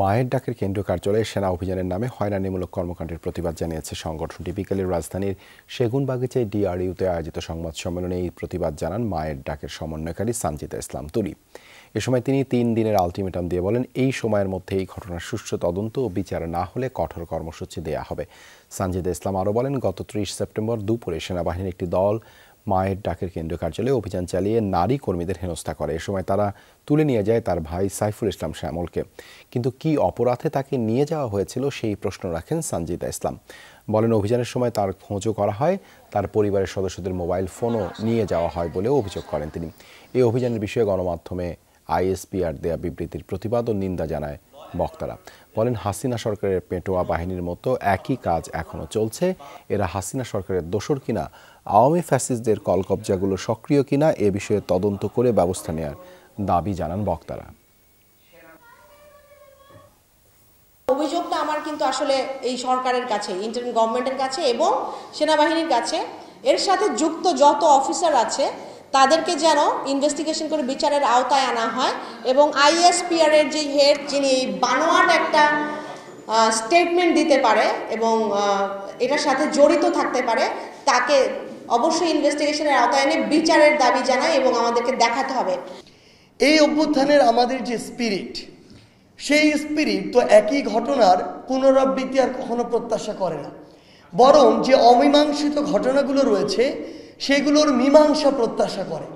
মায়ের ডাকের কেন্দ্র কার্যালয়ে সেনা অভিযানের নামে হয়রানিমূলক কর্মকাণ্ডের প্রতিবাদ জানিয়েছে সংগঠনটি বিকেলের রাজধানীর সেগুনবাগিচায় ডিআরইউতে আয়োজিত সংবাদ সম্মেলনে এই প্রতিবাদ জানান মায়ের ডাকের সমন্বয়কারী সানজিদা ইসলাম তুলি এ সময় তিনি তিন দিনের আলটিমেটাম দিয়ে বলেন এই সময়ের মধ্যে এই ঘটনার সুষ্ঠু তদন্ত ও বিচার না হলে কঠোর কর্মসূচি দেয়া হবে সানজিদা ইসলাম আরও বলেন গত ত্রিশ সেপ্টেম্বর দুপুরে সেনাবাহিনীর একটি দল মায়ের ডাকের কেন্দ্রীয় কার্যালয়ে অভিযান চালিয়ে নারী কর্মীদের হেনস্থা করে এ সময় তারা তুলে নিয়ে যায় তার ভাই সাইফুল ইসলাম শ্যামলকে কিন্তু কি অপরাধে তাকে নিয়ে যাওয়া হয়েছিল সেই প্রশ্ন রাখেন সঞ্জিতা ইসলাম বলেন অভিযানের সময় তার খোঁজও করা হয় তার পরিবারের সদস্যদের মোবাইল ফোনও নিয়ে যাওয়া হয় বলেও অভিযোগ করেন তিনি এই অভিযানের বিষয়ে গণমাধ্যমে আইএসপিআর দেয়া বিবৃতির প্রতিবাদ ও নিন্দা জানায় বক্তারা বলেন হাসিনা সরকারের পেটোয়া বাহিনীর মতো একই কাজ এখনও চলছে এরা হাসিনা সরকারের দোষর কিনা আওয়ামী ফ্যাসিস্টদের কলকবজাগুলো সক্রিয় কিনা এ বিষয়ে তদন্ত করে ব্যবস্থা নেয়ার দাবি জানান বক্তারা অভিযোগটা আমার কিন্তু আসলে এই সরকারের কাছে ইন্টারন গভর্নমেন্টের কাছে এবং সেনাবাহিনীর কাছে এর সাথে যুক্ত যত অফিসার আছে তাদেরকে যেন ইনভেস্টিগেশন করে বিচারের আওতায় আনা হয় এবং আইএসপিআরের যে হেড যিনি বানোয়াট একটা স্টেটমেন্ট দিতে পারে এবং এটার সাথে জড়িত থাকতে পারে তাকে অবশ্যই ইনভেস্টিগেশনের আওতায় এনে বিচারের দাবি জানায় এবং আমাদেরকে দেখাতে হবে এই অভ্যুত্থানের আমাদের যে স্পিরিট সেই স্পিরিট তো একই ঘটনার পুনরাবৃত্তি আর কখনো প্রত্যাশা করে না বরং যে অমীমাংসিত ঘটনাগুলো রয়েছে সেগুলোর মীমাংসা প্রত্যাশা করে